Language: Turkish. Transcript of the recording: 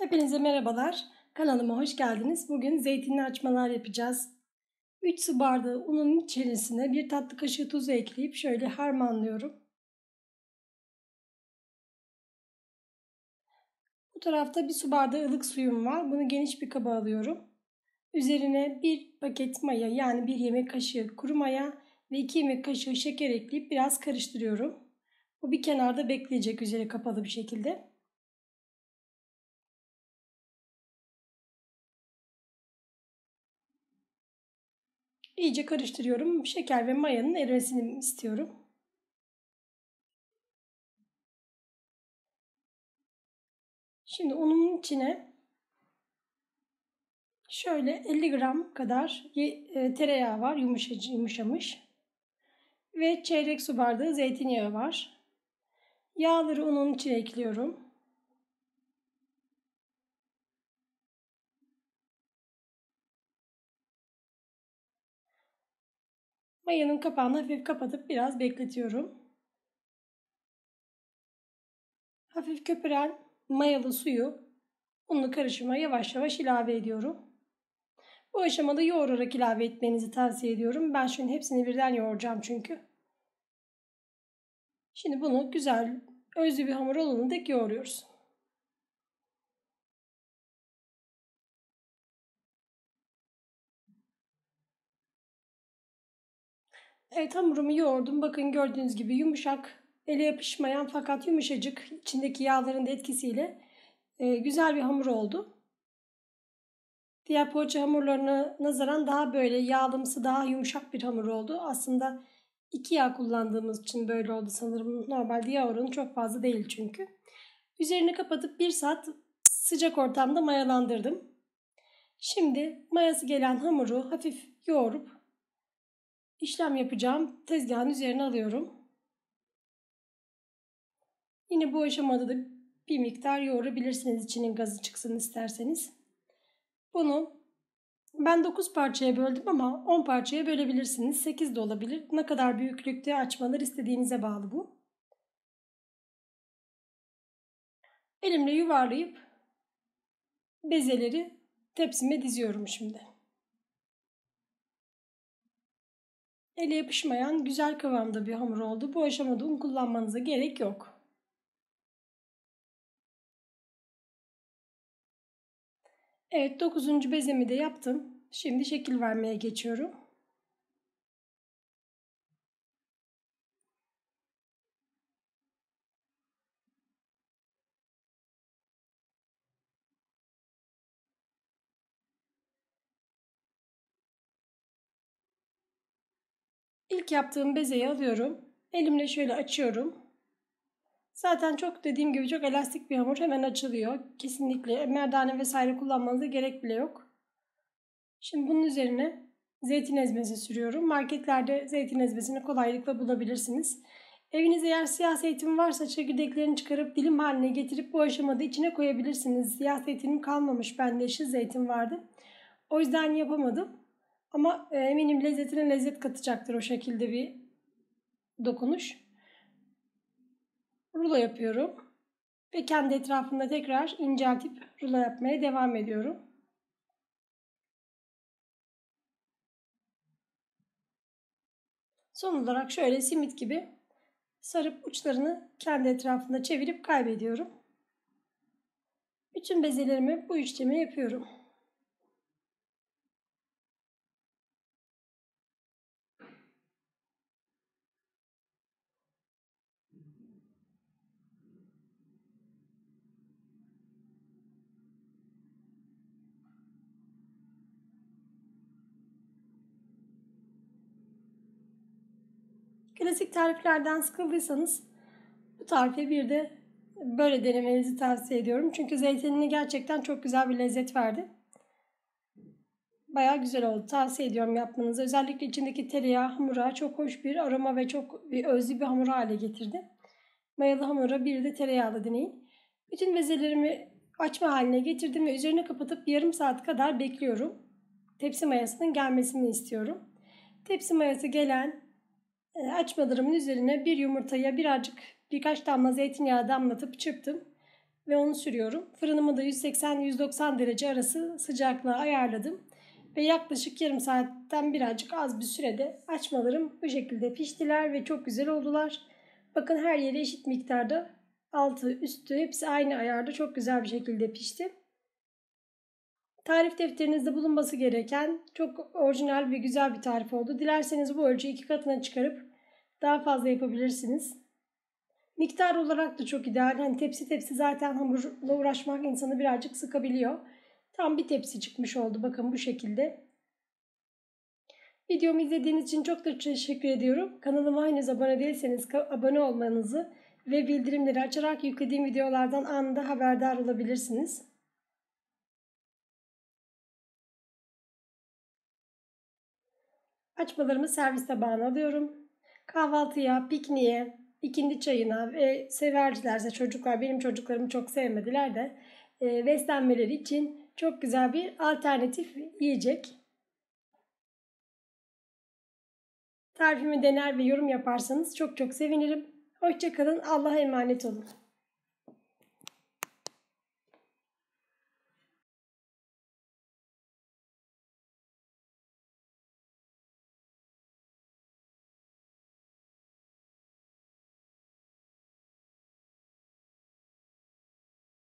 Hepinize merhabalar. Kanalıma hoş geldiniz. Bugün zeytinli açmalar yapacağız. 3 su bardağı unun içerisine bir tatlı kaşığı tuzu ekleyip şöyle harmanlıyorum. Bu tarafta 1 su bardağı ılık suyum var. Bunu geniş bir kaba alıyorum. Üzerine 1 paket maya yani 1 yemek kaşığı kuru maya ve 2 yemek kaşığı şeker ekleyip biraz karıştırıyorum. Bu bir kenarda bekleyecek üzere kapalı bir şekilde. İyice karıştırıyorum. Şeker ve mayanın erimesini istiyorum. Şimdi unun içine şöyle 50 gram kadar e, tereyağı var yumuşacı, yumuşamış. Ve çeyrek su bardağı zeytinyağı var. Yağları unun içine ekliyorum. Mayanın kapağını hafif kapatıp biraz bekletiyorum. Hafif köpüren mayalı suyu unlu karışıma yavaş yavaş ilave ediyorum. Bu aşamada yoğurarak ilave etmenizi tavsiye ediyorum. Ben şimdi hepsini birden yoğuracağım çünkü. Şimdi bunu güzel özlü bir hamur olanı dek yoğuruyoruz. Evet hamurumu yoğurdum. Bakın gördüğünüz gibi yumuşak, ele yapışmayan fakat yumuşacık içindeki yağların da etkisiyle e, güzel bir hamur oldu. Diğer poğaça hamurlarına nazaran daha böyle yağlımsı, daha yumuşak bir hamur oldu. Aslında iki yağ kullandığımız için böyle oldu sanırım. normal yağ oranı çok fazla değil çünkü. Üzerini kapatıp bir saat sıcak ortamda mayalandırdım. Şimdi mayası gelen hamuru hafif yoğurup işlem yapacağım tezgahın üzerine alıyorum. Yine bu aşamada da bir miktar yoğurabilirsiniz içinin gazı çıksın isterseniz. Bunu ben 9 parçaya böldüm ama 10 parçaya bölebilirsiniz. 8 de olabilir. Ne kadar büyüklükte açmalar istediğinize bağlı bu. Elimle yuvarlayıp bezeleri tepsime diziyorum şimdi. ele yapışmayan güzel kıvamda bir hamur oldu. Bu aşamada un kullanmanıza gerek yok. Evet 9. bezemi de yaptım. Şimdi şekil vermeye geçiyorum. İlk yaptığım bezeyi alıyorum. Elimle şöyle açıyorum. Zaten çok dediğim gibi çok elastik bir hamur hemen açılıyor. Kesinlikle merdane vesaire kullanmanıza gerek bile yok. Şimdi bunun üzerine zeytin ezmesi sürüyorum. Marketlerde zeytin ezmesini kolaylıkla bulabilirsiniz. Evinizde eğer siyah zeytin varsa çekirdeklerini çıkarıp dilim haline getirip bu aşamada içine koyabilirsiniz. Siyah zeytinim kalmamış bende yeşil zeytin vardı. O yüzden yapamadım. Ama e, eminim lezzetine lezzet katacaktır o şekilde bir dokunuş. Rulo yapıyorum. Ve kendi etrafında tekrar inceltip rulo yapmaya devam ediyorum. Son olarak şöyle simit gibi sarıp uçlarını kendi etrafında çevirip kaybediyorum. Bütün bezelerimi bu işlemi yapıyorum. Klasik tariflerden sıkıldıysanız bu tarife bir de böyle denemenizi tavsiye ediyorum. Çünkü zeytinini gerçekten çok güzel bir lezzet verdi. Baya güzel oldu. Tavsiye ediyorum yapmanızı. Özellikle içindeki tereyağı hamura çok hoş bir aroma ve çok bir özlü bir hamur hale getirdi. Mayalı hamura bir de tereyağlı deneyin. Bütün bezelerimi açma haline getirdim ve üzerine kapatıp yarım saat kadar bekliyorum. Tepsi mayasının gelmesini istiyorum. Tepsi mayası gelen ee, açmalarımın üzerine bir yumurtaya birazcık birkaç damla zeytinyağı damlatıp çırptım ve onu sürüyorum. Fırınımı da 180-190 derece arası sıcaklığa ayarladım ve yaklaşık yarım saatten birazcık az bir sürede açmalarım bu şekilde piştiler ve çok güzel oldular. Bakın her yeri eşit miktarda altı üstü hepsi aynı ayarda çok güzel bir şekilde pişti tarif defterinizde bulunması gereken çok orijinal ve güzel bir tarif oldu. Dilerseniz bu ölçüyü iki katına çıkarıp daha fazla yapabilirsiniz. Miktar olarak da çok ideal. Hani tepsi tepsi zaten hamurla uğraşmak insanı birazcık sıkabiliyor. Tam bir tepsi çıkmış oldu. Bakın bu şekilde. Videomu izlediğiniz için çok da teşekkür ediyorum. Kanalıma henüz abone değilseniz abone olmanızı ve bildirimleri açarak yüklediğim videolardan anında haberdar olabilirsiniz. Açmalarımı servis tabağına alıyorum. Kahvaltıya, pikniğe, ikindi çayına ve severlerse çocuklar, benim çocuklarımı çok sevmediler de e, beslenmeleri için çok güzel bir alternatif yiyecek. Tarifimi dener ve yorum yaparsanız çok çok sevinirim. Hoşçakalın, Allah'a emanet olun.